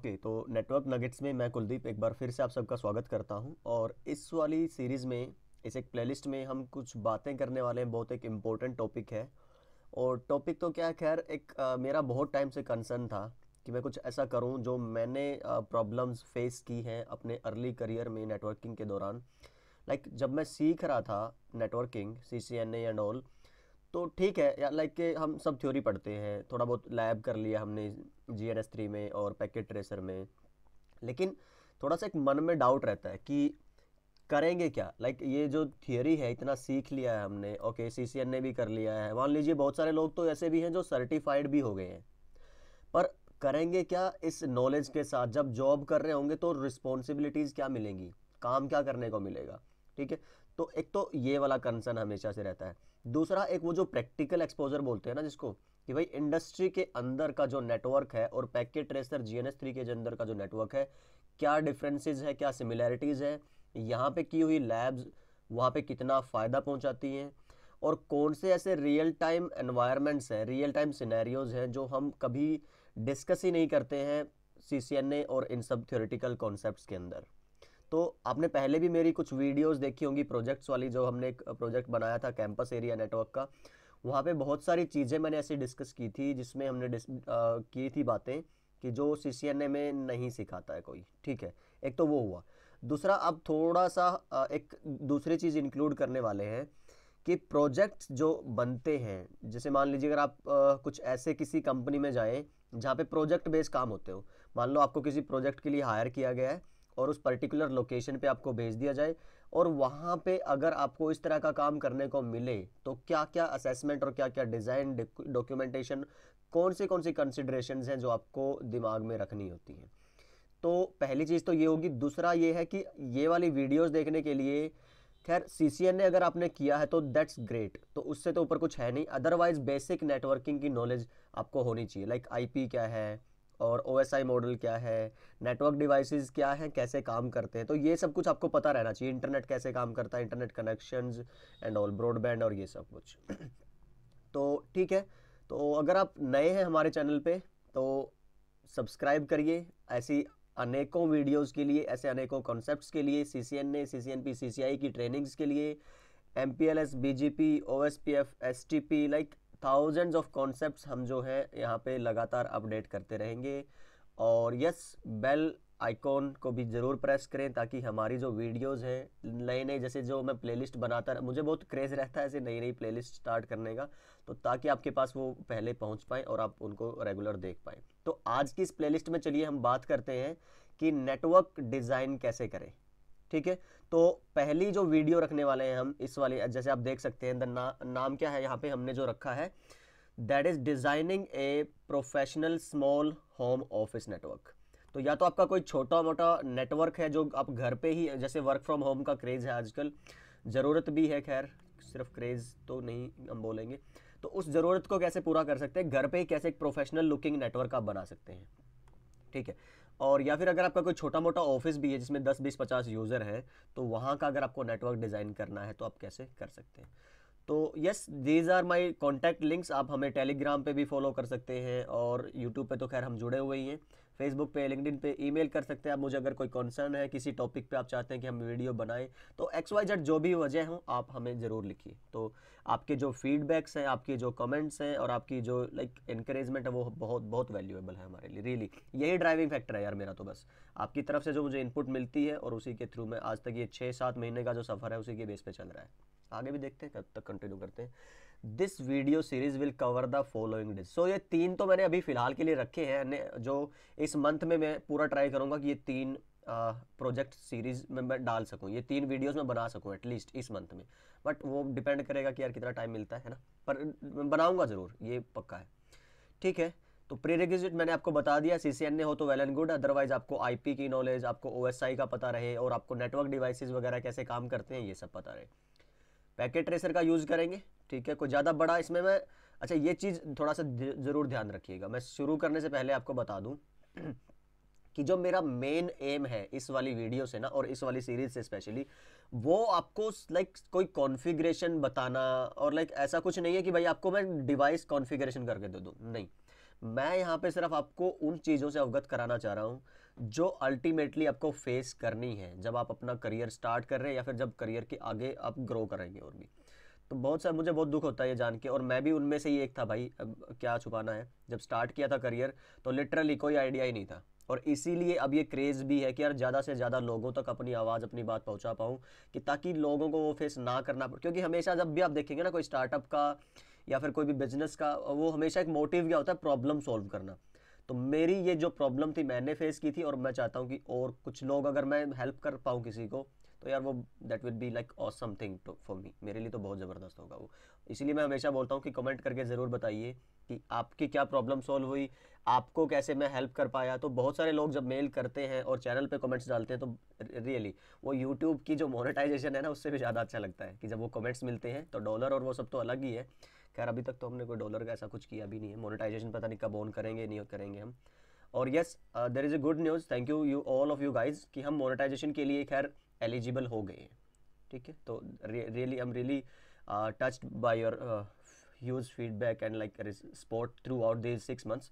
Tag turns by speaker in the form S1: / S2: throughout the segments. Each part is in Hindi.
S1: ओके okay, तो नेटवर्क नगेट्स में मैं कुलदीप एक बार फिर से आप सबका स्वागत करता हूं और इस वाली सीरीज़ में इस एक प्लेलिस्ट में हम कुछ बातें करने वाले हैं बहुत एक इम्पोर्टेंट टॉपिक है और टॉपिक तो क्या खैर एक आ, मेरा बहुत टाइम से कंसर्न था कि मैं कुछ ऐसा करूं जो मैंने प्रॉब्लम्स फेस की हैं अपने अर्ली करियर में नेटवर्किंग के दौरान लाइक like, जब मैं सीख रहा था networking C C N and all तो ठीक है या लाइक के हम सब थ्योरी पढ़ते हैं थोड़ा बहुत लैब कर लिया हमने जी एन एस थ्री में और पैकेट ट्रेसर में लेकिन थोड़ा सा एक मन में डाउट रहता है कि करेंगे क्या लाइक like, ये जो थियोरी है इतना सीख लिया है हमने ओके सी सी एन ने भी कर लिया है मान लीजिए बहुत सारे लोग तो ऐसे भी हैं जो सर्टिफाइड भी हो गए हैं पर करेंगे क्या इस नॉलेज के साथ जब जॉब कर रहे होंगे तो रिस्पॉन्सिबिलिटीज़ क्या मिलेंगी काम क्या करने को मिलेगा ठीक है तो एक तो ये वाला कंसर्न हमेशा से रहता है दूसरा एक वो जो प्रैक्टिकल एक्सपोजर बोलते हैं ना जिसको कि भाई इंडस्ट्री के अंदर का जो नेटवर्क है और पैकेट ट्रेसर जी थ्री के अंदर का जो नेटवर्क है क्या डिफरेंसेस है क्या सिमिलैरिटीज़ है यहाँ पे की हुई लैब्स वहाँ पे कितना फ़ायदा पहुँचाती हैं और कौन से ऐसे रियल टाइम एनवायरमेंट्स हैं रियल टाइम सिनेरियोज़ हैं जो हम कभी डिस्कस ही नहीं करते हैं सी और इन सब थियोरेटिकल कॉन्सेप्ट के अंदर तो आपने पहले भी मेरी कुछ वीडियोस देखी होंगी प्रोजेक्ट्स वाली जो हमने एक प्रोजेक्ट बनाया था कैंपस एरिया नेटवर्क का वहाँ पे बहुत सारी चीज़ें मैंने ऐसे डिस्कस की थी जिसमें हमने डिस की थी बातें कि जो सी सी एन ए में नहीं सिखाता है कोई ठीक है एक तो वो हुआ दूसरा अब थोड़ा सा एक दूसरी चीज़ इंक्लूड करने वाले हैं कि प्रोजेक्ट्स जो बनते हैं जैसे मान लीजिए अगर आप आ, कुछ ऐसे किसी कंपनी में जाएँ जहाँ पे प्रोजेक्ट बेस काम होते हो मान लो आपको किसी प्रोजेक्ट के लिए हायर किया गया है और उस पर्टिकुलर लोकेशन पे आपको भेज दिया जाए और वहाँ पे अगर आपको इस तरह का काम करने को मिले तो क्या क्या असेसमेंट और क्या क्या डिज़ाइन डॉक्यूमेंटेशन कौन से कौन से कंसिड्रेशन हैं जो आपको दिमाग में रखनी होती हैं तो पहली चीज़ तो ये होगी दूसरा ये है कि ये वाली वीडियोज़ देखने के लिए खैर सी सी एन ए अगर आपने किया है तो दैट्स ग्रेट तो उससे तो ऊपर कुछ है नहीं अदरवाइज बेसिक नेटवर्किंग की नॉलेज आपको होनी चाहिए लाइक आई पी क्या है और ओ मॉडल क्या है नेटवर्क डिवाइसेस क्या हैं कैसे काम करते हैं तो ये सब कुछ आपको पता रहना चाहिए इंटरनेट कैसे काम करता है internet connections and all broadband और ये सब कुछ तो ठीक है तो अगर आप नए हैं हमारे चैनल पे तो सब्सक्राइब करिए ऐसी अनेकों वीडियोस के लिए ऐसे अनेकों कॉन्सेप्ट्स के लिए C C N A C C N P C C I की ट्रेनिंग्स के लिए M P L S B G P O S P F S T P like thousands of concepts हम जो है यहाँ पे लगातार अपडेट करते रहेंगे और यस बेल आइकॉन को भी ज़रूर प्रेस करें ताकि हमारी जो वीडियोस हैं नए नए जैसे जो मैं प्लेलिस्ट बनाता मुझे बहुत क्रेज़ रहता है ऐसे नई नई प्लेलिस्ट स्टार्ट करने का तो ताकि आपके पास वो पहले पहुंच पाएँ और आप उनको रेगुलर देख पाएँ तो आज की इस प्लेलिस्ट में चलिए हम बात करते हैं कि नेटवर्क डिज़ाइन कैसे करें ठीक है तो पहली जो वीडियो रखने वाले हैं हम इस वाले जैसे आप देख सकते हैं ना, नाम क्या है यहाँ पे हमने जो रखा है that is designing a professional small home office network तो या तो आपका कोई छोटा मोटा नेटवर्क है जो आप घर पे ही जैसे वर्क फ्रॉम होम का क्रेज़ है आजकल ज़रूरत भी है खैर सिर्फ क्रेज़ तो नहीं हम बोलेंगे तो उस ज़रूरत को कैसे पूरा कर सकते हैं घर पे ही कैसे एक प्रोफेशनल लुकिंग नेटवर्क आप बना सकते हैं ठीक है और या फिर अगर आपका कोई छोटा मोटा ऑफिस भी है जिसमें 10 बीस पचास यूज़र हैं तो वहाँ का अगर आपको नेटवर्क डिज़ाइन करना है तो आप कैसे कर सकते हैं तो yes these are my contact links आप हमें टेलीग्राम पे भी फॉलो कर सकते हैं और यूट्यूब पे तो खैर हम जुड़े हुए ही हैं फेसबुक पे लिंकडिन पे ईमेल कर सकते हैं आप मुझे अगर कोई कंसर्न है किसी टॉपिक पे आप चाहते हैं कि हम वीडियो बनाएं तो एक्स वाई जेड जो भी वजह हो आप हमें ज़रूर लिखिए तो आपके जो फीडबैक्स हैं आपके जो कमेंट्स हैं और आपकी जो लाइक like, इनक्रेजमेंट है वो बहुत बहुत वैल्यूएबल है हमारे लिए रियली यही ड्राइविंग फैक्टर है यार मेरा तो बस आपकी तरफ से जो मुझे इनपुट मिलती है और उसी के थ्रू मैं आज तक ये छः सात महीने का जो सफ़र है उसी के बेस पर चल रहा है आगे भी देखते हैं कब तक कंटिन्यू करते हैं this video series will cover the following days so ये तीन तो मैंने अभी फिलहाल के लिए रखे हैं जो इस मंथ में मैं पूरा ट्राई करूंगा कि ये तीन प्रोजेक्ट सीरीज में मैं डाल सकूँ ये तीन वीडियोस में बना सकूँ एटलीस्ट इस मंथ में बट वो डिपेंड करेगा कि यार कितना टाइम मिलता है ना पर बनाऊँगा ज़रूर ये पक्का है ठीक है तो प्री रिक्विजिट मैंने आपको बता दिया सी सी एन ए हो तो वेल एंड गुड अदरवाइज आपको आई पी की नॉलेज आपको ओ एस आई का पता रहे और आपको नेटवर्क डिवाइसेज वगैरह कैसे काम करते हैं ये सब पता रहे पैकेट ट्रेसर का यूज़ करेंगे ठीक है कोई ज़्यादा बड़ा इसमें मैं अच्छा ये चीज़ थोड़ा सा ज़रूर ध्यान रखिएगा मैं शुरू करने से पहले आपको बता दूँ कि जो मेरा मेन एम है इस वाली वीडियो से ना और इस वाली सीरीज से स्पेशली वो आपको लाइक कोई कॉन्फ़िगरेशन बताना और लाइक ऐसा कुछ नहीं है कि भाई आपको मैं डिवाइस कॉन्फ़िगरेशन करके दे दूँ नहीं मैं यहाँ पे सिर्फ आपको उन चीज़ों से अवगत कराना चाह रहा हूँ जो अल्टीमेटली आपको फेस करनी है जब आप अपना करियर स्टार्ट कर रहे हैं या फिर जब करियर के आगे आप ग्रो करेंगे और भी तो बहुत सारा मुझे बहुत दुख होता है ये जान के और मैं भी उनमें से ही एक था भाई अब क्या छुपाना है जब स्टार्ट किया था करियर तो लिटरली कोई आइडिया ही नहीं था और इसीलिए अब ये क्रेज़ भी है कि यार ज़्यादा से ज़्यादा लोगों तक अपनी आवाज़ अपनी बात पहुँचा पाऊँ कि ताकि लोगों को वो फेस ना करना पड़े क्योंकि हमेशा जब भी आप देखेंगे ना कोई स्टार्टअप का या फिर कोई भी बिजनेस का वो हमेशा एक मोटिव क्या होता है प्रॉब्लम सॉल्व करना तो मेरी ये जो प्रॉब्लम थी मैंने फेस की थी और मैं चाहता हूँ कि और कुछ लोग अगर मैं हेल्प कर पाऊँ किसी को तो यार वो that will be like something to for me मेरे लिए तो बहुत ज़बरदस्त होगा वो इसीलिए मैं हमेशा बोलता हूँ कि कमेंट करके ज़रूर बताइए कि आपकी क्या प्रॉब्लम सॉल्व हुई आपको कैसे मैं हेल्प कर पाया तो बहुत सारे लोग जब मेल करते हैं और चैनल पे कमेंट्स डालते हैं तो रियली वो यूट्यूब की जो मोनेटाइजेशन है ना उससे भी ज़्यादा अच्छा लगता है कि जब वो कमेंट्स मिलते हैं तो डॉलर और वो सब तो अलग ही है खैर अभी तक तो हमने कोई डॉलर का ऐसा कुछ किया भी नहीं है मोनिटाइजेशन पता नहीं कब ऑन करेंगे नहीं करेंगे हम और yes there is a good news thank you you all of you guys कि हम मोनिटाइजेशन के लिए खैर एलिजिबल हो गए हैं ठीक है तो really I am really touched by your huge feedback and like support throughout this six months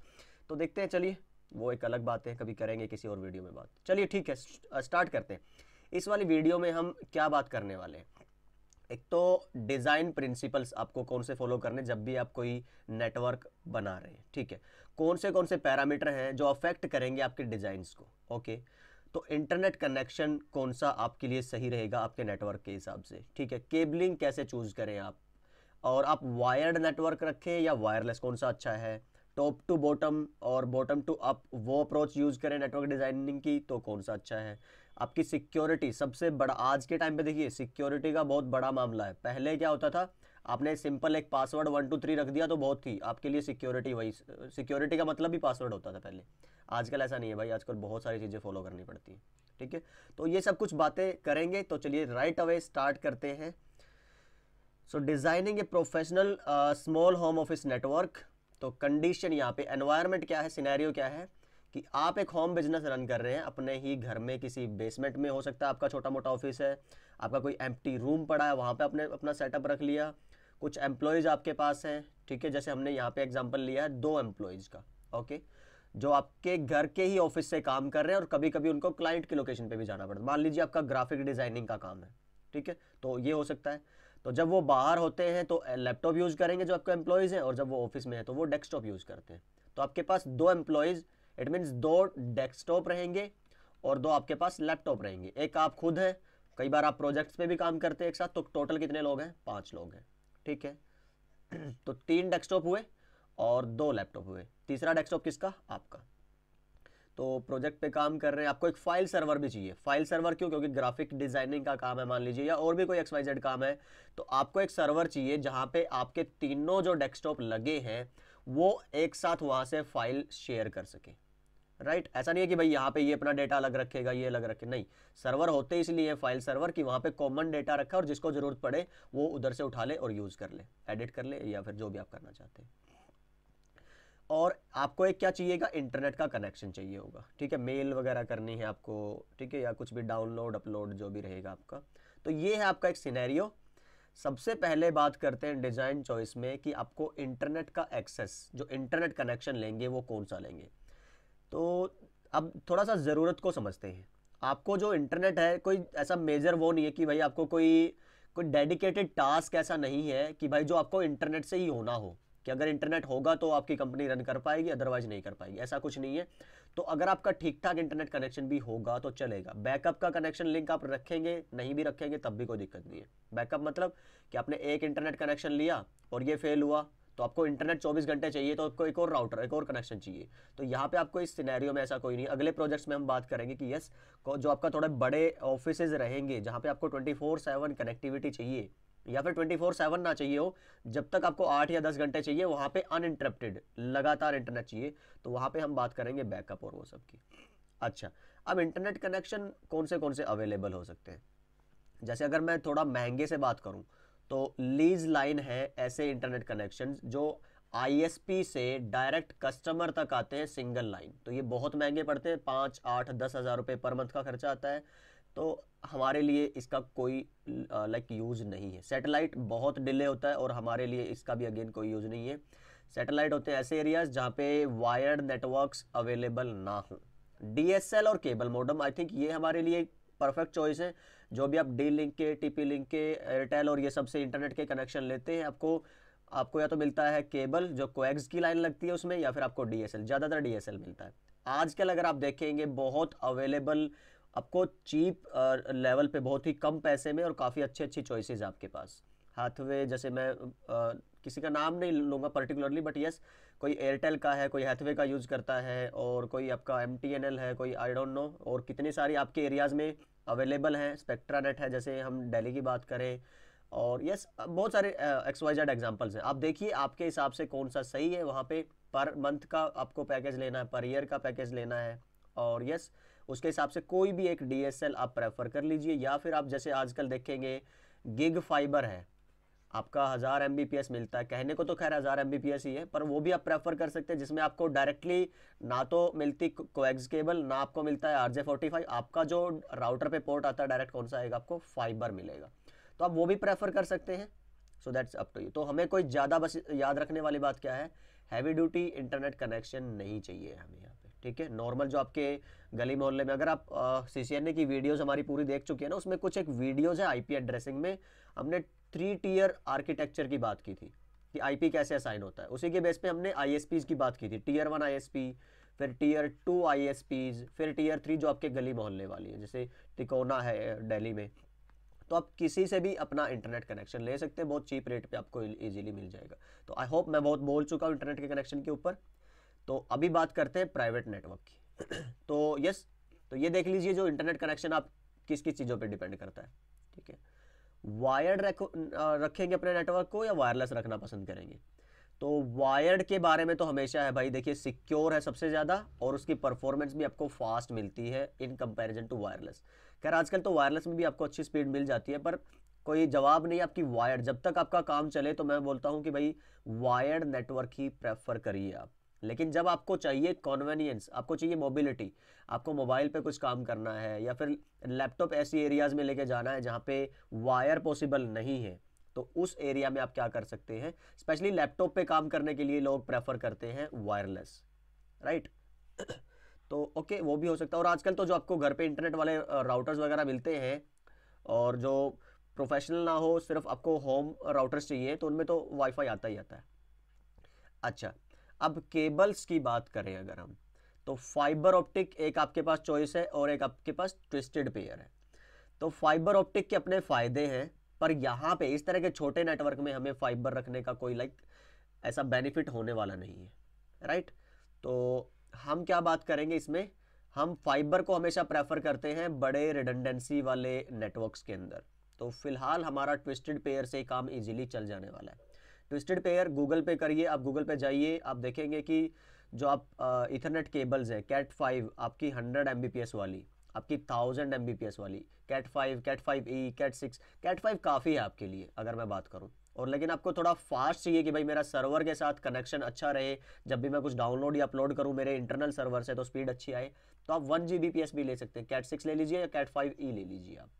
S1: तो देखते हैं चलिए वो एक अलग बात है कभी करेंगे किसी और वीडियो में बात चलिए ठीक है स्टार्ट uh, करते हैं इस वाली वीडियो में हम क्या बात करने वाले हैं एक तो डिज़ाइन प्रिंसिपल्स आपको कौन से फॉलो करने जब भी आप कोई नेटवर्क बना रहे हैं ठीक है कौन से कौन से पैरामीटर हैं जो अफेक्ट करेंगे आपके डिज़ाइंस को ओके तो इंटरनेट कनेक्शन कौन सा आपके लिए सही रहेगा आपके नेटवर्क के हिसाब से ठीक है केबलिंग कैसे चूज़ करें आप और आप वायर्ड नेटवर्क रखें या वायरलेस कौन सा अच्छा है टॉप टू बॉटम और बॉटम टू अप वो अप्रोच यूज़ करें नेटवर्क डिज़ाइनिंग की तो कौन सा अच्छा है आपकी सिक्योरिटी सबसे बड़ा आज के टाइम पे देखिए सिक्योरिटी का बहुत बड़ा मामला है पहले क्या होता था आपने सिंपल एक पासवर्ड वन टू थ्री रख दिया तो बहुत थी आपके लिए सिक्योरिटी वही सिक्योरिटी का मतलब भी पासवर्ड होता था पहले आजकल ऐसा नहीं है भाई आजकल बहुत सारी चीज़ें फॉलो करनी पड़ती हैं ठीक है तो ये सब कुछ बातें करेंगे तो चलिए राइट अवे स्टार्ट करते हैं so designing a professional small home office network तो कंडीशन यहाँ पे एनवायरनमेंट क्या है सिनेरियो क्या है कि आप एक होम बिजनेस रन कर रहे हैं अपने ही घर में किसी बेसमेंट में हो सकता है आपका छोटा मोटा ऑफिस है आपका कोई एम रूम पड़ा है वहाँ पर आपने अपना सेटअप रख लिया कुछ एम्प्लॉयज़ आपके पास हैं ठीक है जैसे हमने यहाँ पे एग्जांपल लिया है दो एम्प्लॉयज़ का ओके जो आपके घर के ही ऑफिस से काम कर रहे हैं और कभी कभी उनको क्लाइंट की लोकेशन पे भी जाना पड़ता है मान लीजिए आपका ग्राफिक डिज़ाइनिंग का काम है ठीक है तो ये हो सकता है तो जब वो बाहर होते हैं तो लैपटॉप यूज़ करेंगे जो आपके एम्प्लॉयज़ हैं और जब वो ऑफिस में है तो वो डेस्कटॉप यूज़ करते हैं तो आपके पास दो एम्प्लॉयज़ इट मीन्स दो डेस्कटॉप रहेंगे और दो आपके पास लैपटॉप रहेंगे एक आप खुद हैं कई बार आप प्रोजेक्ट्स पे भी काम करते हैं एक साथ तो टोटल कितने लोग हैं पाँच लोग हैं ठीक है तो तीन डेस्कटॉप हुए और दो लैपटॉप हुए तीसरा डेस्कटॉप किसका आपका तो प्रोजेक्ट पे काम कर रहे हैं आपको एक फाइल सर्वर भी चाहिए फाइल सर्वर क्यों क्योंकि ग्राफिक डिजाइनिंग का काम है मान लीजिए या और भी कोई एक्स वाई जेड काम है तो आपको एक सर्वर चाहिए जहाँ पे आपके तीनों जो डेस्कटॉप लगे हैं वो एक साथ वहाँ से फाइल शेयर कर सके राइट ऐसा नहीं है कि भाई यहाँ पे ये अपना डेटा अलग रखेगा ये अलग रखे नहीं सर्वर होते इसलिए फाइल सर्वर कि वहाँ पे कॉमन डेटा रखा और जिसको ज़रूरत पड़े वो उधर से उठा ले और यूज़ कर ले एडिट कर ले या फिर जो भी आप करना चाहते हैं और आपको एक क्या चाहिएगा इंटरनेट का कनेक्शन चाहिए होगा ठीक है मेल वगैरह करनी है आपको ठीक है या कुछ भी डाउनलोड अपलोड जो भी रहेगा आपका तो ये है आपका एक सिनेरियो सबसे पहले बात करते हैं डिज़ाइन चॉइस में कि आपको इंटरनेट का एक्सेस जो इंटरनेट कनेक्शन लेंगे वो कौन सा लेंगे तो अब थोड़ा सा ज़रूरत को समझते हैं आपको जो इंटरनेट है कोई ऐसा मेजर वो नहीं है कि भाई आपको कोई कोई डेडिकेटेड टास्क ऐसा नहीं है कि भाई जो आपको इंटरनेट से ही होना हो कि अगर इंटरनेट होगा तो आपकी कंपनी रन कर पाएगी अदरवाइज नहीं कर पाएगी ऐसा कुछ नहीं है तो अगर आपका ठीक ठाक इंटरनेट कनेक्शन भी होगा तो चलेगा बैकअप का कनेक्शन लिंक आप रखेंगे नहीं भी रखेंगे तब भी कोई दिक्कत नहीं है बैकअप मतलब कि आपने एक इंटरनेट कनेक्शन लिया और ये फेल हुआ तो आपको इंटरनेट 24 घंटे चाहिए तो आपको एक और राउटर एक और कनेक्शन चाहिए तो यहाँ पे आपको इस सिनेरियो में ऐसा कोई नहीं अगले प्रोजेक्ट्स में हम बात करेंगे कि यस जो आपका थोड़े बड़े ऑफिस रहेंगे जहाँ पे आपको ट्वेंटी कनेक्टिविटी चाहिए या फिर ट्वेंटी फोर सेवन ना चाहिए हो जब तक आपको आठ या दस घंटे चाहिए वहाँ पे अनइंटरप्टेड लगातार इंटरनेट चाहिए तो वहाँ पे हम बात करेंगे बैकअप और वो सब की अच्छा अब इंटरनेट कनेक्शन कौन से कौन से अवेलेबल हो सकते हैं जैसे अगर मैं थोड़ा महंगे से बात करूँ तो लीज लाइन है ऐसे इंटरनेट कनेक्शन जो आईएसपी से डायरेक्ट कस्टमर तक आते हैं सिंगल लाइन तो ये बहुत महंगे पड़ते हैं पाँच आठ दस हज़ार रुपये पर मंथ का खर्चा आता है तो हमारे लिए इसका कोई लाइक यूज़ नहीं है सेटेलाइट बहुत डिले होता है और हमारे लिए इसका भी अगेन कोई यूज़ नहीं है सैटेलाइट होते हैं ऐसे एरियाज़ जहाँ पे वायर्ड नेटवर्क्स अवेलेबल ना हों डीएसएल और केबल मोडम आई थिंक ये हमारे लिए परफेक्ट चॉइस है जो भी आप डी लिंक के टीपी लिंक के एयरटेल और ये सब से इंटरनेट के कनेक्शन लेते हैं आपको आपको या तो मिलता है केबल जो कोएक्स की लाइन लगती है उसमें या फिर आपको डीएसएल ज़्यादातर डीएसएल मिलता है आजकल अगर आप देखेंगे बहुत अवेलेबल आपको चीप लेवल पे बहुत ही कम पैसे में और काफ़ी अच्छी अच्छी चॉइसेस आपके पास हाथवे जैसे मैं आ, किसी का नाम नहीं लूँगा पर्टिकुलरली बट येस कोई एयरटेल का है कोई हैथवे का यूज़ करता है और कोई आपका एम है कोई आई डोंट नो और कितनी सारी आपके एरियाज़ में अवेलेबल हैं स्पेक्ट्रा नेट है जैसे हम डेली की बात करें और यस बहुत सारे एक्स वाई जेड एग्जाम्पल्स हैं आप देखिए आपके हिसाब से कौन सा सही है वहाँ पे पर मंथ का आपको पैकेज लेना है पर ईयर का पैकेज लेना है और यस उसके हिसाब से कोई भी एक डी आप प्रेफर कर लीजिए या फिर आप जैसे आजकल देखेंगे गिग फाइबर है आपका हज़ार एम मिलता है कहने को तो खैर हज़ार एम ही है पर वो भी आप प्रेफर कर सकते हैं जिसमें आपको डायरेक्टली ना तो मिलती कोएक्स केबल ना आपको मिलता है आर जे आपका जो राउटर पे पोर्ट आता है डायरेक्ट कौन सा आएगा आपको फाइबर मिलेगा तो आप वो भी प्रेफर कर सकते हैं so that's up to you तो हमें कोई ज़्यादा बस याद रखने वाली बात क्या है हैवी ड्यूटी इंटरनेट कनेक्शन नहीं चाहिए हमें यहाँ पे ठीक है नॉर्मल जो आपके गली मोहल्ले में अगर आप सी सी की वीडियोज़ हमारी पूरी देख चुकी है ना उसमें कुछ एक वीडियोज़ है आई एड्रेसिंग में हमने थ्री टीयर आर्किटेक्चर की बात की थी कि आईपी कैसे असाइन होता है उसी के बेस पे हमने आईएसपीज की बात की थी टीयर वन आईएसपी फिर टीयर टू आईएसपीज फिर टीयर थ्री जो आपके गली मोहल्ले वाली है जैसे तिकोना है दिल्ली में तो आप किसी से भी अपना इंटरनेट कनेक्शन ले सकते हैं बहुत चीप रेट पे आपको इजीली e- मिल जाएगा तो आई होप मैं बहुत बोल चुका हूँ इंटरनेट के कनेक्शन के ऊपर तो अभी बात करते हैं प्राइवेट नेटवर्क की तो यस तो ये देख लीजिए जो इंटरनेट कनेक्शन आप किस किस चीज़ों पर डिपेंड करता है ठीक है वायर्ड रखेंगे अपने नेटवर्क को या वायरलेस रखना पसंद करेंगे तो वायर्ड के बारे में तो हमेशा है भाई देखिए सिक्योर है सबसे ज़्यादा और उसकी परफॉर्मेंस भी आपको फास्ट मिलती है इन कंपैरिजन टू वायरलेस खैर आजकल तो वायरलेस में भी आपको अच्छी स्पीड मिल जाती है पर कोई जवाब नहीं आपकी वायर्ड जब तक आपका काम चले तो मैं बोलता हूँ कि भाई वायर्ड नेटवर्क ही प्रेफर करिए आप लेकिन जब आपको चाहिए कॉन्वेनियंस आपको चाहिए मोबिलिटी आपको मोबाइल पे कुछ काम करना है या फिर लैपटॉप ऐसी एरियाज़ में लेके जाना है जहाँ पे वायर पॉसिबल नहीं है तो उस एरिया में आप क्या कर सकते हैं स्पेशली लैपटॉप पे काम करने के लिए लोग प्रेफर करते हैं वायरलेस राइट तो ओके वो भी हो सकता है और आजकल तो जो आपको घर पर इंटरनेट वाले राउटर्स वगैरह मिलते हैं और जो प्रोफेशनल ना हो सिर्फ आपको होम राउटर्स चाहिए तो उनमें तो वाईफाई आता ही आता है अच्छा अब केबल्स की बात करें अगर हम तो फाइबर ऑप्टिक एक आपके पास चॉइस है और एक आपके पास ट्विस्टेड पेयर है तो फाइबर ऑप्टिक के अपने फ़ायदे हैं पर यहाँ पे इस तरह के छोटे नेटवर्क में हमें फाइबर रखने का कोई लाइक ऐसा बेनिफिट होने वाला नहीं है राइट तो हम क्या बात करेंगे इसमें हम फाइबर को हमेशा प्रेफर करते हैं बड़े रिडंडेंसी वाले नेटवर्क्स के अंदर तो फिलहाल हमारा ट्विस्टेड पेयर से काम इजीली चल जाने वाला है ट्विस्टेड पेयर गूगल पे करिए आप गूगल पे जाइए आप देखेंगे कि जो आप इथरनेट केबल्स है कैट फाइव आपकी हंड्रेड एम वाली आपकी थाउजेंड एम वाली cat five cat five E cat six cat five काफ़ी है आपके लिए अगर मैं बात करूँ और लेकिन आपको थोड़ा फास्ट चाहिए कि भाई मेरा सर्वर के साथ कनेक्शन अच्छा रहे जब भी मैं कुछ डाउनलोड या अपलोड करूँ मेरे इंटरनल सर्वर से तो स्पीड अच्छी आए तो आप वन जी बी भी ले सकते हैं कैट सिक्स ले लीजिए या कैट फाइव ई ले लीजिए आप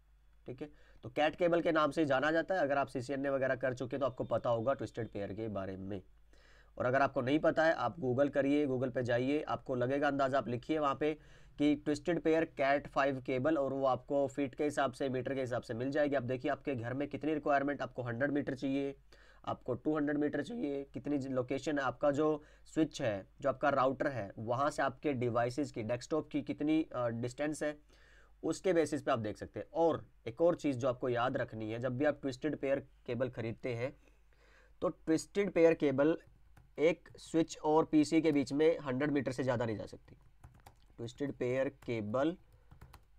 S1: ठीक है तो कैट केबल के नाम से जाना जाता है अगर आप सी वगैरह कर चुके हैं तो आपको पता होगा ट्विस्टेड पेयर के बारे में और अगर आपको नहीं पता है आप गूगल करिए गूगल पे जाइए आपको लगेगा अंदाज़ा आप लिखिए वहाँ पे कि twisted pair cat five cable और वो आपको फीट के हिसाब से मीटर के हिसाब से मिल जाएगी आप देखिए आपके घर में कितनी रिक्वायरमेंट आपको हंड्रेड मीटर चाहिए आपको 200 मीटर चाहिए कितनी लोकेशन है आपका जो स्विच है जो आपका राउटर है वहाँ से आपके डिवाइसिस की डेस्कटॉप की कितनी डिस्टेंस है उसके बेसिस पे आप देख सकते हैं और एक और चीज़ जो आपको याद रखनी है जब भी आप ट्विस्टेड पेयर केबल ख़रीदते हैं तो ट्विस्टेड पेयर केबल एक स्विच और पीसी के बीच में 100 मीटर से ज़्यादा नहीं जा सकती twisted pair cable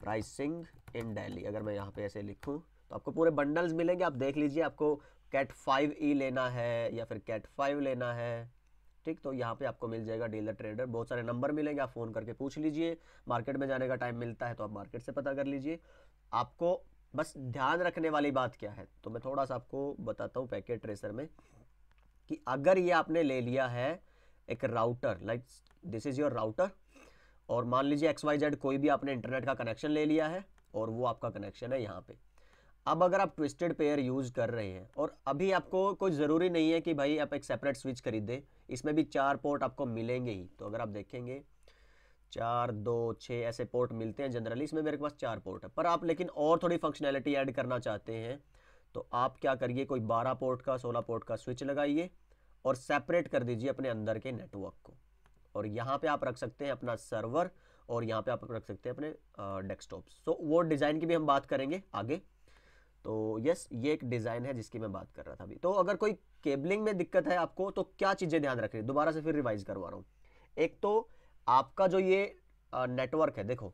S1: pricing in daily अगर मैं यहाँ पे ऐसे लिखूँ तो आपको पूरे बंडल्स मिलेंगे आप देख लीजिए आपको कैट फाइव ई लेना है या फिर कैट फाइव लेना है ठीक तो यहाँ पे आपको मिल जाएगा डीलर ट्रेडर बहुत सारे नंबर मिलेंगे आप फ़ोन करके पूछ लीजिए मार्केट में जाने का टाइम मिलता है तो आप मार्केट से पता कर लीजिए आपको बस ध्यान रखने वाली बात क्या है तो मैं थोड़ा सा आपको बताता हूँ पैकेट ट्रेसर में कि अगर ये आपने ले लिया है एक router like this is your router और मान लीजिए एक्स वाई जेड कोई भी आपने इंटरनेट का कनेक्शन ले लिया है और वो आपका कनेक्शन है यहाँ पे अब अगर आप ट्विस्टेड पेयर यूज़ कर रहे हैं और अभी आपको कोई ज़रूरी नहीं है कि भाई आप एक सेपरेट स्विच खरीदें इसमें भी चार पोर्ट आपको मिलेंगे ही तो अगर आप देखेंगे चार दो छः ऐसे पोर्ट मिलते हैं जनरली इसमें मेरे पास चार पोर्ट है पर आप लेकिन और थोड़ी फंक्शनैलिटी ऐड करना चाहते हैं तो आप क्या करिए कोई बारह पोर्ट का सोलह पोर्ट का स्विच लगाइए और सेपरेट कर दीजिए अपने अंदर के नेटवर्क को और यहाँ पे आप रख सकते हैं अपना सर्वर और यहाँ पे आप रख सकते हैं अपने डेस्कटॉप सो वो डिज़ाइन की भी हम बात करेंगे आगे तो यस ये एक डिज़ाइन है जिसकी मैं बात कर रहा था अभी तो अगर कोई केबलिंग में दिक्कत है आपको तो क्या चीज़ें ध्यान रखें दोबारा से फिर रिवाइज करवा रहा हूँ एक तो आपका जो ये नेटवर्क है देखो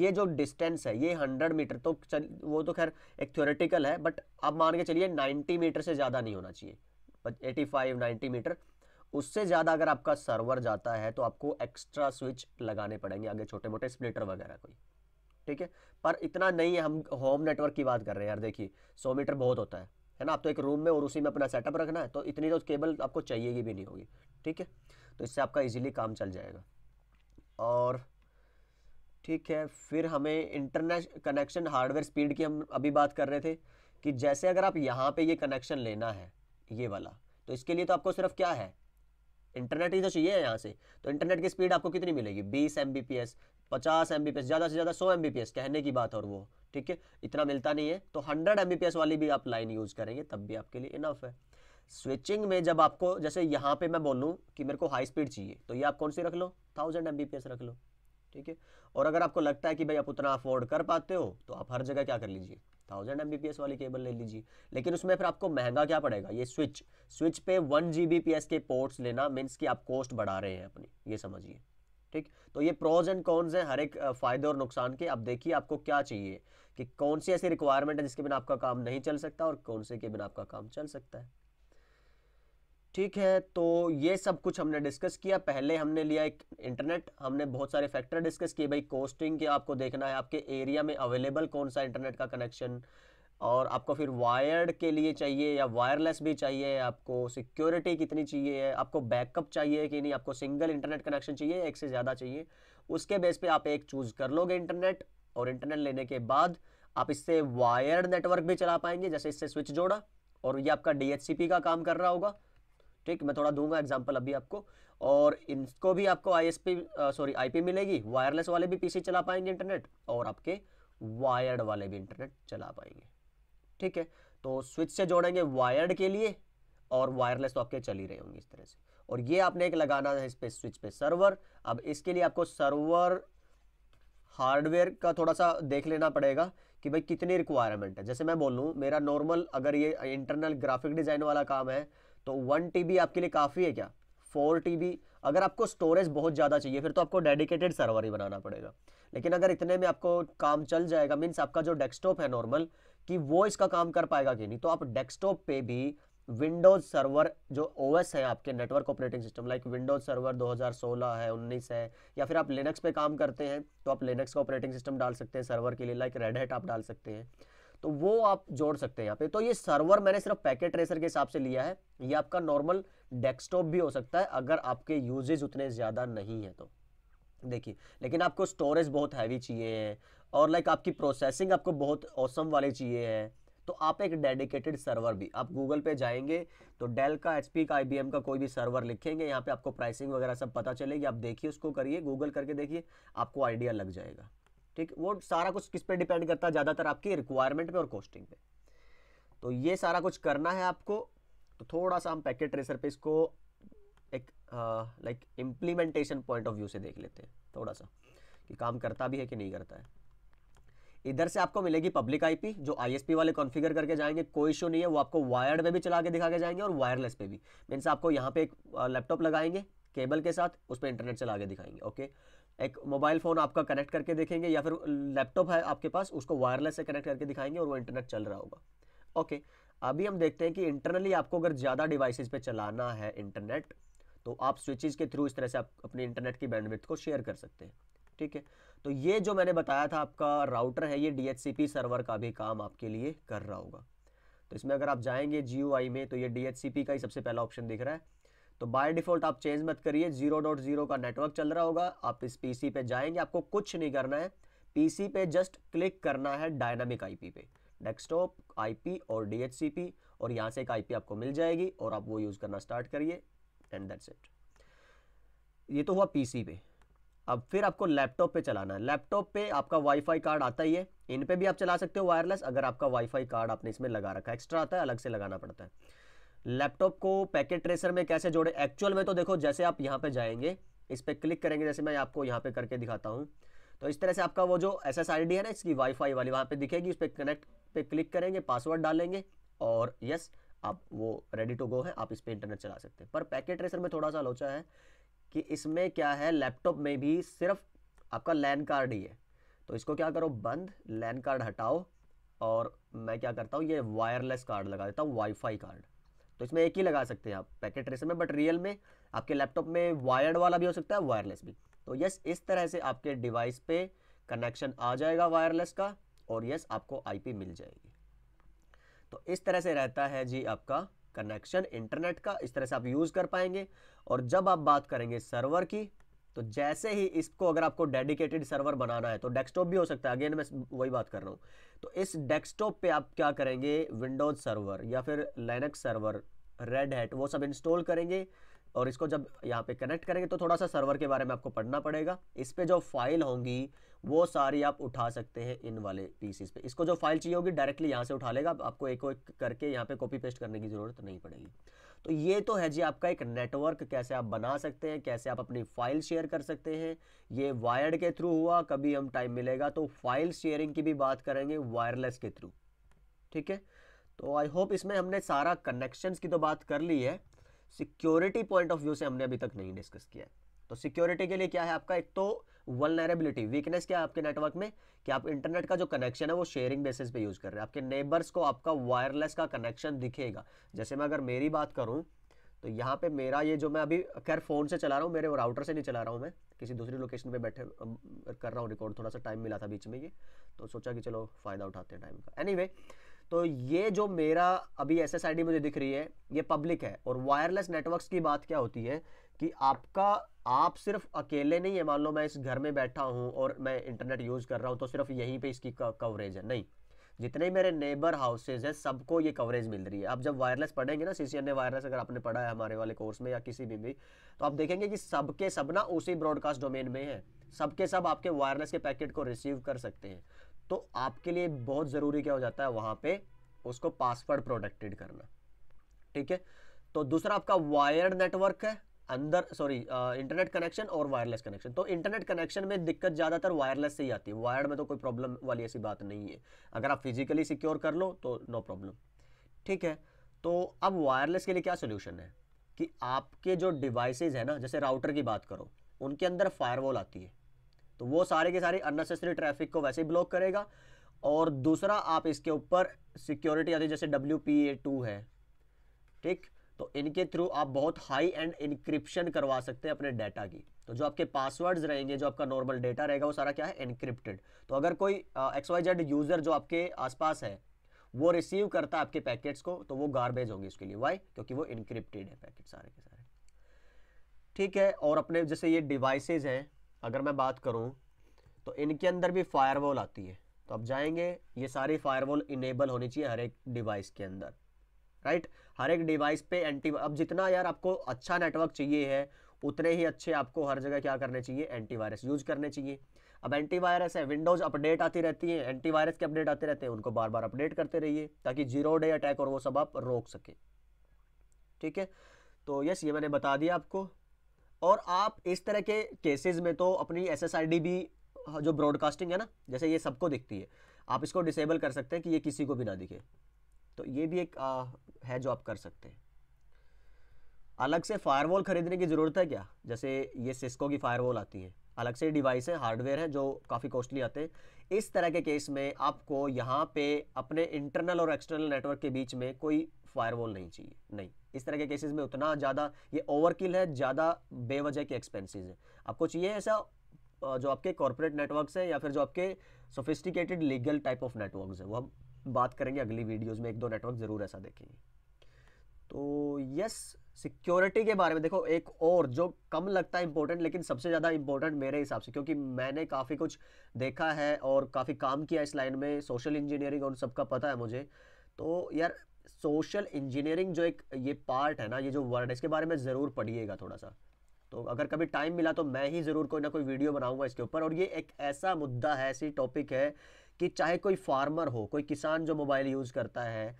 S1: ये जो डिस्टेंस है ये 100 मीटर तो चल वो तो खैर एक थ्योरेटिकल है बट आप मान के चलिए 90 मीटर से ज़्यादा नहीं होना चाहिए 85 90 मीटर उससे ज़्यादा अगर आपका सर्वर जाता है तो आपको एक्स्ट्रा स्विच लगाने पड़ेंगे आगे छोटे मोटे स्प्लिटर वगैरह कोई ठीक है पर इतना नहीं है हम होम नेटवर्क की बात कर रहे हैं यार देखिए सौ मीटर बहुत होता है है ना आप तो एक रूम में और उसी में अपना सेटअप रखना है तो इतनी तो केबल आपको चाहिएगी भी नहीं होगी ठीक है तो इससे आपका इजीली काम चल जाएगा और ठीक है फिर हमें इंटरनेट कनेक्शन हार्डवेयर स्पीड की हम अभी बात कर रहे थे कि जैसे अगर आप यहाँ पर ये कनेक्शन लेना है ये वाला तो इसके लिए तो आपको सिर्फ क्या है इंटरनेट ही तो चाहिए यहाँ से तो इंटरनेट की स्पीड आपको कितनी मिलेगी 20 एम पचास एम ज़्यादा से ज़्यादा सौ एम कहने की बात और वो ठीक है इतना मिलता नहीं है तो हंड्रेड एम वाली भी आप लाइन यूज़ करेंगे तब भी आपके लिए इनफ है स्विचिंग में जब आपको जैसे यहाँ पे मैं बोलूँ कि मेरे को हाई स्पीड चाहिए तो ये आप कौन सी रख लो थाउजेंड एम रख लो ठीक है और अगर आपको लगता है कि भाई आप उतना अफोर्ड कर पाते हो तो आप हर जगह क्या कर लीजिए थाउजेंड एम वाली केबल ले लीजिए लेकिन उसमें फिर आपको महंगा क्या पड़ेगा ये स्विच स्विच पे वन जी के पोर्ट्स लेना मीन्स कि आप कॉस्ट बढ़ा रहे हैं अपनी ये समझिए ठीक तो ये प्रोज एंड कॉन्स हैं हर एक फ़ायदे और नुकसान के अब देखिए आपको क्या चाहिए कि कौन सी ऐसी रिक्वायरमेंट है जिसके बिना आपका काम नहीं चल सकता और कौन से के बिना आपका काम चल सकता है ठीक है तो ये सब कुछ हमने डिस्कस किया पहले हमने लिया एक इंटरनेट हमने बहुत सारे फैक्टर डिस्कस किए भाई कोस्टिंग के आपको देखना है आपके एरिया में अवेलेबल कौन सा इंटरनेट का कनेक्शन और आपको फिर वायर्ड के लिए चाहिए या वायरलेस भी चाहिए आपको सिक्योरिटी कितनी चाहिए आपको बैकअप चाहिए कि नहीं आपको सिंगल इंटरनेट कनेक्शन चाहिए एक से ज़्यादा चाहिए उसके बेस पे आप एक चूज़ कर लोगे इंटरनेट और इंटरनेट लेने के बाद आप इससे वायर्ड नेटवर्क भी चला पाएंगे जैसे इससे स्विच जोड़ा और ये आपका डी का, का काम कर रहा होगा ठीक मैं थोड़ा दूंगा एग्जाम्पल अभी आपको और इनको भी आपको आई सॉरी आई मिलेगी वायरलेस वाले भी पी चला पाएंगे इंटरनेट और आपके वायर्ड वाले भी इंटरनेट चला पाएंगे ठीक है तो स्विच से जोड़ेंगे वायर्ड के लिए और वायरलेस तो आपके चल ही रहे होंगे इस तरह से और ये आपने एक लगाना है इस पे स्विच पे सर्वर अब इसके लिए आपको सर्वर हार्डवेयर का थोड़ा सा देख लेना पड़ेगा कि भाई कितनी रिक्वायरमेंट है जैसे मैं बोलूँ मेरा नॉर्मल अगर ये इंटरनल ग्राफिक डिज़ाइन वाला काम है तो वन टी आपके लिए काफ़ी है क्या फोर टी अगर आपको स्टोरेज बहुत ज़्यादा चाहिए फिर तो आपको डेडिकेटेड सर्वर ही बनाना पड़ेगा लेकिन अगर इतने में आपको काम चल जाएगा मीन्स आपका जो डेस्कटॉप है नॉर्मल कि वो इसका काम कर पाएगा कि नहीं तो आप डेस्कटॉप पे भी विंडोज सर्वर जो ओएस है आपके network operating system like Windows server 2016 है 19 है या फिर आप लिनक्स पे काम करते हैं तो आप लिनक्स का ऑपरेटिंग सिस्टम डाल सकते हैं सर्वर के लिए लाइक रेड हेट आप डाल सकते हैं तो वो आप जोड़ सकते हैं यहाँ पे तो ये सर्वर मैंने सिर्फ पैकेट ट्रेसर के हिसाब से लिया है ये आपका नॉर्मल डेस्कटॉप भी हो सकता है अगर आपके यूजेज उतने ज़्यादा नहीं है तो देखिए लेकिन आपको स्टोरेज बहुत हैवी चाहिए और लाइक आपकी प्रोसेसिंग आपको बहुत औसम वाले चाहिए है तो आप एक डेडिकेटेड सर्वर भी आप गूगल पे जाएंगे तो डेल का एच का आई का कोई भी सर्वर लिखेंगे यहाँ पे आपको प्राइसिंग वगैरह सब पता चलेगी आप देखिए उसको करिए गूगल करके देखिए आपको आइडिया लग जाएगा ठीक वो सारा कुछ किस पे डिपेंड करता है ज़्यादातर आपकी रिक्वायरमेंट पे और कॉस्टिंग पे तो ये सारा कुछ करना है आपको तो थोड़ा सा हम पैकेट ट्रेसर पे इसको एक like implementation point of view से देख लेते हैं थोड़ा सा कि काम करता भी है कि नहीं करता है इधर से आपको मिलेगी पब्लिक आईपी जो आईएसपी वाले कॉन्फ़िगर करके जाएंगे कोई इशू नहीं है वो आपको वायर्ड में भी चला के दिखा के जाएंगे और वायरलेस पे भी मीन्स आपको यहाँ पे एक लैपटॉप लगाएंगे केबल के साथ उस पर इंटरनेट चला के दिखाएंगे ओके एक मोबाइल फ़ोन आपका कनेक्ट करके देखेंगे या फिर लैपटॉप है आपके पास उसको वायरलेस से कनेक्ट करके दिखाएंगे और वो इंटरनेट चल रहा होगा ओके अभी हम देखते हैं कि इंटरनली आपको अगर ज़्यादा डिवाइसेस पे चलाना है इंटरनेट तो आप स्विचेज के थ्रू इस तरह से आप अपने इंटरनेट की बैंडविथ को शेयर कर सकते हैं ठीक है तो ये जो मैंने बताया था आपका राउटर है ये डी सर्वर का भी काम आपके लिए कर रहा होगा तो इसमें अगर आप जाएंगे जी में तो ये डी का ही सबसे पहला ऑप्शन दिख रहा है तो बाय डिफ़ॉल्ट आप चेंज मत करिए जीरो डॉट जीरो का नेटवर्क चल रहा होगा आप इस पीसी पे जाएंगे आपको कुछ नहीं करना है पीसी पे जस्ट क्लिक करना है डायनामिक आईपी पे डेस्कटॉप आईपी और डीएचसीपी और यहाँ से एक आईपी आपको मिल जाएगी और आप वो यूज़ करना स्टार्ट करिए एंड दैट्स इट ये तो हुआ पीसी पे अब फिर आपको लैपटॉप पे चलाना है लैपटॉप पे आपका वाईफाई कार्ड आता ही है इन पे भी आप चला सकते हो वायरलेस अगर आपका वाईफाई कार्ड आपने इसमें लगा रखा है एक्स्ट्रा आता है अलग से लगाना पड़ता है लैपटॉप को पैकेट ट्रेसर में कैसे जोड़े एक्चुअल में तो देखो जैसे आप यहाँ पे जाएंगे इस पर क्लिक करेंगे जैसे मैं आपको यहाँ पे करके दिखाता हूँ तो इस तरह से आपका वो जो एस एस है ना इसकी वाईफाई वाली वहाँ पे दिखेगी उस पर कनेक्ट पे क्लिक करेंगे पासवर्ड डालेंगे और यस आप वो रेडी टू गो है आप इस पर इंटरनेट चला सकते हैं पर पैकेट ट्रेसर में थोड़ा सा लोचा है कि इसमें क्या है लैपटॉप में भी सिर्फ आपका लैन कार्ड ही है तो इसको क्या करो बंद लैन कार्ड हटाओ और मैं क्या करता हूँ ये वायरलेस कार्ड लगा देता हूँ वाईफाई कार्ड तो इसमें एक ही लगा सकते हैं आप पैकेट रेसर में बट रियल में आपके लैपटॉप में वायर्ड वाला भी हो सकता है वायरलेस भी तो यस इस तरह से आपके डिवाइस पे कनेक्शन आ जाएगा वायरलेस का और यस आपको आईपी मिल जाएगी तो इस तरह से रहता है जी आपका कनेक्शन इंटरनेट का इस तरह से आप यूज़ कर पाएंगे और जब आप बात करेंगे सर्वर की तो जैसे ही इसको अगर आपको डेडिकेटेड सर्वर बनाना है तो डेस्कटॉप भी हो सकता है अगेन मैं वही बात कर रहा हूँ तो इस डेस्कटॉप पे आप क्या करेंगे विंडोज सर्वर या फिर लाइनक्स सर्वर रेड हैट वो सब इंस्टॉल करेंगे और इसको जब यहाँ पे कनेक्ट करेंगे तो थोड़ा सा सर्वर के बारे में आपको पढ़ना पड़ेगा इस पर जो फाइल होंगी वो सारी आप उठा सकते हैं इन वाले पीसीस पे इसको जो फाइल चाहिए होगी डायरेक्टली यहाँ से उठा लेगा आपको एक एक करके यहाँ पे कॉपी पेस्ट करने की ज़रूरत नहीं पड़ेगी तो ये तो है जी आपका एक नेटवर्क कैसे आप बना सकते हैं कैसे आप अपनी फाइल शेयर कर सकते हैं ये वायर्ड के थ्रू हुआ कभी हम टाइम मिलेगा तो फाइल शेयरिंग की भी बात करेंगे वायरलेस के थ्रू ठीक है तो आई होप इसमें हमने सारा कनेक्शंस की तो बात कर ली है सिक्योरिटी पॉइंट ऑफ व्यू से हमने अभी तक नहीं डिस्कस किया तो सिक्योरिटी के लिए क्या है आपका एक तो वलनरेबिलिटी वीकनेस क्या है आपके नेटवर्क में कि आप इंटरनेट का जो कनेक्शन है वो शेयरिंग बेसिस पे यूज़ कर रहे हैं आपके नेबर्स को आपका वायरलेस का कनेक्शन दिखेगा जैसे मैं अगर मेरी बात करूं तो यहाँ पे मेरा ये जो मैं अभी खैर फ़ोन से चला रहा हूँ मेरे राउटर से नहीं चला रहा हूँ मैं किसी दूसरी लोकेशन पे बैठे कर रहा हूँ रिकॉर्ड थोड़ा सा टाइम मिला था बीच में ये तो सोचा कि चलो फ़ायदा उठाते हैं टाइम का एनी anyway, तो ये जो मेरा अभी एस मुझे दिख रही है ये पब्लिक है और वायरलेस नेटवर्क्स की बात क्या होती है कि आपका आप सिर्फ अकेले नहीं है मान लो मैं इस घर में बैठा हूँ और मैं इंटरनेट यूज़ कर रहा हूँ तो सिर्फ यहीं पे इसकी कवरेज है नहीं जितने मेरे नेबर हाउसेज हैं सबको ये कवरेज मिल रही है आप जब वायरलेस पढ़ेंगे ना सी वायरलेस अगर आपने पढ़ा है हमारे वाले कोर्स में या किसी भी भी तो आप देखेंगे कि सबके सब ना उसी ब्रॉडकास्ट डोमेन में है सबके सब आपके वायरलेस के पैकेट को रिसीव कर सकते हैं तो आपके लिए बहुत ज़रूरी क्या हो जाता है वहाँ पे उसको पासवर्ड प्रोटेक्टेड करना ठीक है तो दूसरा आपका वायर्ड नेटवर्क है अंदर सॉरी इंटरनेट कनेक्शन और वायरलेस कनेक्शन तो इंटरनेट कनेक्शन में दिक्कत ज़्यादातर वायरलेस से ही आती है वायर्ड में तो कोई प्रॉब्लम वाली ऐसी बात नहीं है अगर आप फिजिकली सिक्योर कर लो तो नो प्रॉब्लम ठीक है तो अब वायरलेस के लिए क्या सोल्यूशन है कि आपके जो डिवाइसेज है ना जैसे राउटर की बात करो उनके अंदर फायरवॉल आती है तो वो सारे के सारे अननेसेसरी ट्रैफिक को वैसे ही ब्लॉक करेगा और दूसरा आप इसके ऊपर सिक्योरिटी आती जैसे डब्ल्यू पी ए टू है ठीक तो इनके थ्रू आप बहुत हाई एंड इनक्रिप्शन करवा सकते हैं अपने डाटा की तो जो आपके पासवर्ड्स रहेंगे जो आपका नॉर्मल डेटा रहेगा वो सारा क्या है इनक्रिप्टेड तो अगर कोई एक्स वाई जेड यूज़र जो आपके आसपास है वो रिसीव करता है आपके पैकेट्स को तो वो गार्बेज होंगे उसके लिए वाई क्योंकि वो इनक्रिप्टेड है पैकेट सारे के सारे ठीक है और अपने जैसे ये डिवाइसेज हैं अगर मैं बात करूँ तो इनके अंदर भी फायरवॉल आती है तो अब जाएंगे ये सारी फायरवॉल इनेबल होनी चाहिए हर एक डिवाइस के अंदर राइट हर एक डिवाइस पे एंटी अब जितना यार आपको अच्छा नेटवर्क चाहिए है उतने ही अच्छे आपको हर जगह क्या करने चाहिए एंटीवायरस यूज करने चाहिए अब एंटीवायरस है विंडोज अपडेट आती रहती है एंटीवायरस के अपडेट आते रहते हैं उनको बार बार अपडेट करते रहिए ताकि जीरो डे अटैक और वो सब आप रोक सकें ठीक है तो यस ये मैंने बता दिया आपको और आप इस तरह के केसेस में तो अपनी एसएसआरडी भी हाँ, जो ब्रॉडकास्टिंग है ना जैसे ये सबको दिखती है आप इसको डिसेबल कर सकते हैं कि ये किसी को भी ना दिखे तो ये भी एक आ, है जो आप कर सकते हैं अलग से फायरवॉल खरीदने की ज़रूरत है क्या जैसे ये सिस्को की फायरवॉल आती है अलग से डिवाइस है हार्डवेयर है जो काफ़ी कॉस्टली आते हैं इस तरह के केस में आपको यहाँ पे अपने इंटरनल और एक्सटर्नल नेटवर्क के बीच में कोई फायरवॉल नहीं चाहिए नहीं इस तरह के केसेस में उतना ज़्यादा ये ओवरकिल है ज़्यादा बेवजह के एक्सपेंसेस है आपको चाहिए ऐसा जो आपके कॉरपोरेट नेटवर्क्स हैं या फिर जो आपके sophisticated legal type of networks हैं वो हम बात करेंगे अगली वीडियोज़ में एक दो नेटवर्क ज़रूर ऐसा देखेंगे तो यस सिक्योरिटी के बारे में देखो एक और जो कम लगता है इंपॉर्टेंट लेकिन सबसे ज़्यादा इंपॉर्टेंट मेरे हिसाब से क्योंकि मैंने काफ़ी कुछ देखा है और काफ़ी काम किया इस लाइन में सोशल इंजीनियरिंग और सबका पता है मुझे तो यार सोशल इंजीनियरिंग जो एक ये पार्ट है ना ये जो वर्ड है इसके बारे में ज़रूर पढ़िएगा थोड़ा सा तो अगर कभी टाइम मिला तो मैं ही ज़रूर कोई ना कोई वीडियो बनाऊंगा इसके ऊपर और ये एक ऐसा मुद्दा है ऐसी टॉपिक है कि चाहे कोई फार्मर हो कोई किसान जो मोबाइल यूज़ करता है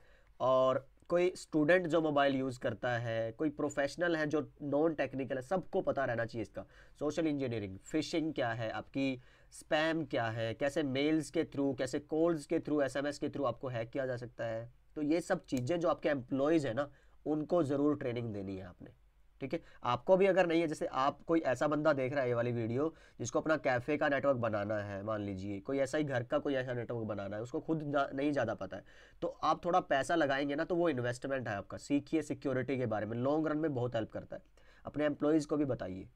S1: और कोई स्टूडेंट जो मोबाइल यूज़ करता है कोई प्रोफेशनल है जो नॉन टेक्निकल है सबको पता रहना चाहिए इसका सोशल इंजीनियरिंग फिशिंग क्या है आपकी स्पैम क्या है कैसे मेल्स के थ्रू कैसे कॉल्स के थ्रू एसएमएस के थ्रू आपको हैक किया जा सकता है तो ये सब चीज़ें जो आपके एम्प्लॉयज़ हैं ना उनको ज़रूर ट्रेनिंग देनी है आपने ठीक है आपको भी अगर नहीं है जैसे आप कोई ऐसा बंदा देख रहा है ये वाली वीडियो जिसको अपना कैफ़े का नेटवर्क बनाना है मान लीजिए कोई ऐसा ही घर का कोई ऐसा नेटवर्क बनाना है उसको खुद नहीं ज़्यादा पता है तो आप थोड़ा पैसा लगाएंगे ना तो वो इन्वेस्टमेंट है आपका सीखिए सिक्योरिटी के बारे में लॉन्ग रन में बहुत हेल्प करता है अपने एम्प्लॉयज़ को भी बताइए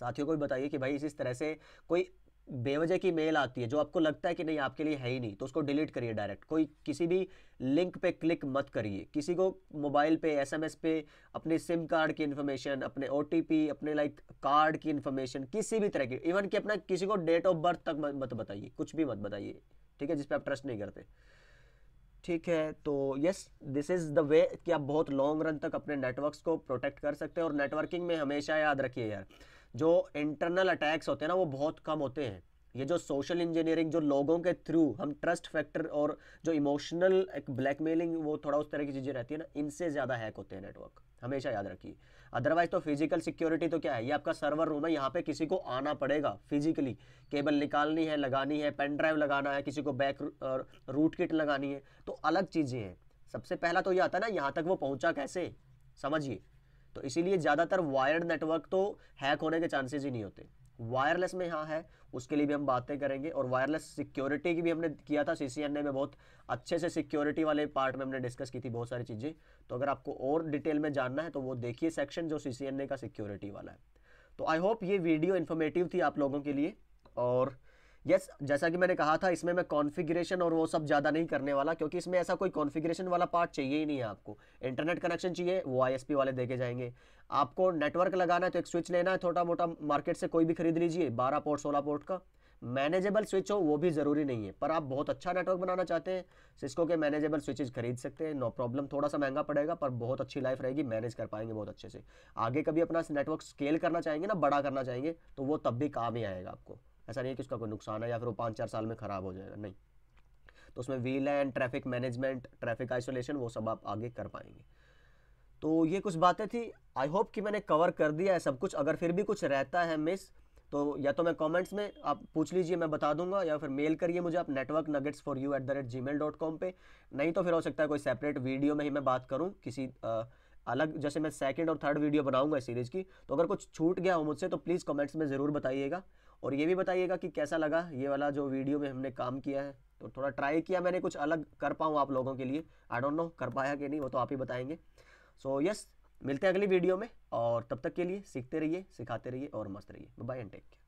S1: साथियों को भी बताइए कि भाई इस तरह से कोई बेवजह की मेल आती है जो आपको लगता है कि नहीं आपके लिए है ही नहीं तो उसको डिलीट करिए डायरेक्ट कोई किसी भी लिंक पे क्लिक मत करिए किसी को मोबाइल पे एसएमएस पे अपने सिम कार्ड की इन्फॉर्मेशन अपने ओ अपने लाइक कार्ड की इन्फॉर्मेशन किसी भी तरह की इवन कि अपना किसी को डेट ऑफ बर्थ तक मत बताइए कुछ भी मत बताइए ठीक है जिसपे आप ट्रस्ट नहीं करते ठीक है तो yes this is the way कि आप बहुत लॉन्ग रन तक अपने नेटवर्क्स को प्रोटेक्ट कर सकते हैं और नेटवर्किंग में हमेशा याद रखिए यार जो इंटरनल अटैक्स होते हैं ना वो बहुत कम होते हैं ये जो सोशल इंजीनियरिंग जो लोगों के थ्रू हम ट्रस्ट फैक्टर और जो इमोशनल एक ब्लैकमेलिंग वो थोड़ा उस तरह की चीज़ें रहती है ना इनसे ज़्यादा हैक होते हैं नेटवर्क हमेशा याद रखिए अदरवाइज तो फिजिकल सिक्योरिटी तो क्या है ये आपका सर्वर रूम है यहाँ पे किसी को आना पड़ेगा फिजिकली केबल निकालनी है लगानी है पेन ड्राइव लगाना है किसी को बैक रूट किट लगानी है तो अलग चीज़ें हैं सबसे पहला तो ये आता है ना यहाँ तक वो पहुँचा कैसे समझिए तो इसीलिए ज़्यादातर वायर्ड नेटवर्क तो हैक होने के चांसेज ही नहीं होते वायरलेस में यहाँ है उसके लिए भी हम बातें करेंगे और वायरलेस सिक्योरिटी की भी हमने किया था सी में बहुत अच्छे से सिक्योरिटी वाले पार्ट में हमने डिस्कस की थी बहुत सारी चीज़ें तो अगर आपको और डिटेल में जानना है तो वो देखिए सेक्शन जो सी का सिक्योरिटी वाला है तो आई होप ये वीडियो इन्फॉर्मेटिव थी आप लोगों के लिए और यस yes, जैसा कि मैंने कहा था इसमें मैं कॉन्फ़िगरेशन और वो सब ज़्यादा नहीं करने वाला क्योंकि इसमें ऐसा कोई कॉन्फ़िगरेशन वाला पार्ट चाहिए ही नहीं है आपको इंटरनेट कनेक्शन चाहिए वो आईएसपी वाले देखे जाएंगे आपको नेटवर्क लगाना है तो एक स्विच लेना है छोटा मोटा मार्केट से कोई भी खरीद लीजिए बारह पोर्ट सोलह पोर्ट का मैनेजेबल स्विच हो वो भी ज़रूरी नहीं है पर आप बहुत अच्छा नेटवर्क बनाना चाहते हैं सिस्को के मैनेजेबल स्विचेज खरीद सकते हैं नो प्रॉब्लम थोड़ा सा महंगा पड़ेगा पर बहुत अच्छी लाइफ रहेगी मैनेज कर पाएंगे बहुत अच्छे से आगे कभी अपना नेटवर्क स्केल करना चाहेंगे ना बड़ा करना चाहेंगे तो वो तब भी काम ही आएगा आपको ऐसा नहीं है कि उसका कोई नुकसान है या फिर वो पाँच चार साल में ख़राब हो जाएगा नहीं तो उसमें wheel and traffic management traffic isolation वो सब आप आगे कर पाएंगे तो ये कुछ बातें थी आई होप कि मैंने कवर कर दिया है सब कुछ अगर फिर भी कुछ रहता है मिस तो या तो मैं कमेंट्स में आप पूछ लीजिए मैं बता दूंगा या फिर मेल करिए मुझे आप network nuggets for you at the rate Gmail dot com पर नहीं तो फिर हो सकता है कोई सेपरेट वीडियो में ही मैं बात करूँ किसी आ, अलग जैसे मैं सेकंड और थर्ड वीडियो बनाऊंगा इस सीरीज़ की तो अगर कुछ छूट गया हो मुझसे तो प्लीज़ कमेंट्स में ज़रूर बताइएगा और ये भी बताइएगा कि कैसा लगा ये वाला जो वीडियो में हमने काम किया है तो थोड़ा ट्राई किया मैंने कुछ अलग कर पाऊँ आप लोगों के लिए आई डोंट नो कर पाया कि नहीं वो तो आप ही बताएंगे सो so, यस yes, मिलते हैं अगली वीडियो में और तब तक के लिए सीखते रहिए सिखाते रहिए और मस्त रहिए बाय एंड टेक केयर